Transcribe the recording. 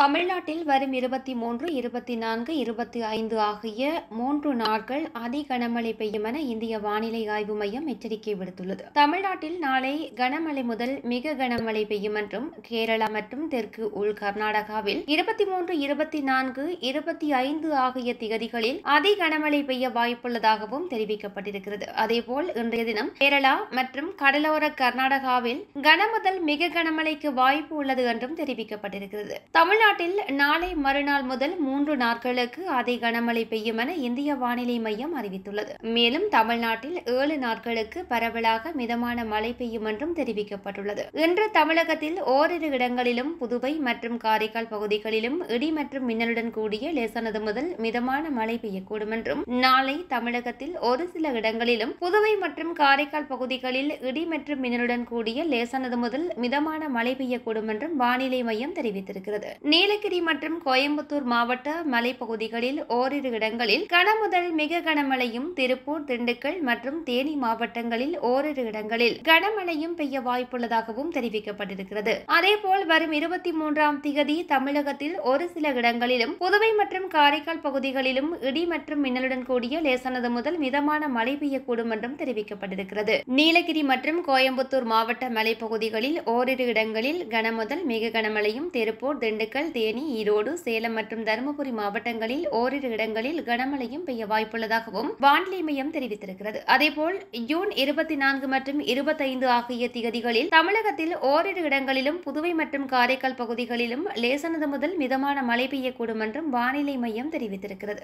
தமிழ்நாட்டில் வரும் இருபத்தி மூன்று இருபத்தி நான்கு இருபத்தி ஐந்து ஆகிய மூன்று நாட்கள் அதி கனமழை பெய்யும் என இந்திய வானிலை ஆய்வு மையம் எச்சரிக்கை விடுத்துள்ளது தமிழ்நாட்டில் நாளை கனமழை முதல் மிக கனமழை பெய்யும் என்றும் கேரளா மற்றும் தெற்கு உள் கர்நாடகாவில் இருபத்தி மூன்று இருபத்தி நான்கு இருபத்தி ஐந்து ஆகிய திகதிகளில் அதி கனமழை பெய்ய வாய்ப்புள்ளதாகவும் தெரிவிக்கப்பட்டிருக்கிறது அதேபோல் இன்றைய தினம் கேரளா மற்றும் கடலோர கர்நாடகாவில் கனமுதல் மிக கனமழைக்கு வாய்ப்பு உள்ளது என்றும் தெரிவிக்கப்பட்டிருக்கிறது தமிழ் தமிழ்நாட்டில் நாளை மறுநாள் முதல் மூன்று நாட்களுக்கு அதி கனமழை பெய்யும் என இந்திய வானிலை மையம் அறிவித்துள்ளது மேலும் தமிழ்நாட்டில் ஏழு நாட்களுக்கு பரவலாக மிதமான மழை பெய்யும் என்றும் தெரிவிக்கப்பட்டுள்ளது இன்று தமிழகத்தில் ஓரிரு இடங்களிலும் புதுவை மற்றும் காரைக்கால் பகுதிகளிலும் இடி மற்றும் மின்னலுடன் கூடிய லேசானது முதல் மிதமான மழை பெய்யக்கூடும் என்றும் நாளை தமிழகத்தில் ஒரு சில இடங்களிலும் புதுவை மற்றும் காரைக்கால் பகுதிகளில் இடி மற்றும் மின்னலுடன் கூடிய லேசானது முதல் மிதமான மழை பெய்யக்கூடும் என்றும் வானிலை மையம் தெரிவித்திருக்கிறது நீலகிரி மற்றும் கோயம்புத்தூர் மாவட்ட மலைப்பகுதிகளில் ஓரிரு இடங்களில் கனமுதல் மிக கனமழையும் திருப்பூர் திண்டுக்கல் மற்றும் தேனி மாவட்டங்களில் ஓரிரு இடங்களில் கனமழையும் பெய்ய வாய்ப்புள்ளதாகவும் தெரிவிக்கப்பட்டிருக்கிறது அதேபோல் வரும் இருபத்தி மூன்றாம் திகதி தமிழகத்தில் ஒரு சில இடங்களிலும் புதுவை மற்றும் காரைக்கால் பகுதிகளிலும் இடி மற்றும் மின்னலுடன் கூடிய லேசானது முதல் மிதமான மழை பெய்யக்கூடும் என்றும் தெரிவிக்கப்பட்டிருக்கிறது நீலகிரி மற்றும் கோயம்புத்தூர் மாவட்ட மலைப்பகுதிகளில் ஓரிரு இடங்களில் கனமுதல் மிக கனமழையும் திருப்பூர் திண்டுக்கல் திண்டுக்கல் தேனி ஈரோடு சேலம் மற்றும் தருமபுரி மாவட்டங்களில் ஓரிரு இடங்களில் கனமழையும் பெய்ய வாய்ப்புள்ளதாகவும் வானிலை மையம் தெரிவித்திருக்கிறது அதேபோல் ஜூன் இருபத்தி நான்கு மற்றும் இருபத்தைந்து ஆகிய திகதிகளில் தமிழகத்தில் ஓரிரு இடங்களிலும் புதுவை மற்றும் காரைக்கால் பகுதிகளிலும் லேசனது முதல் மிதமான மழை பெய்யக்கூடும் என்றும் வானிலை மையம் தெரிவித்திருக்கிறது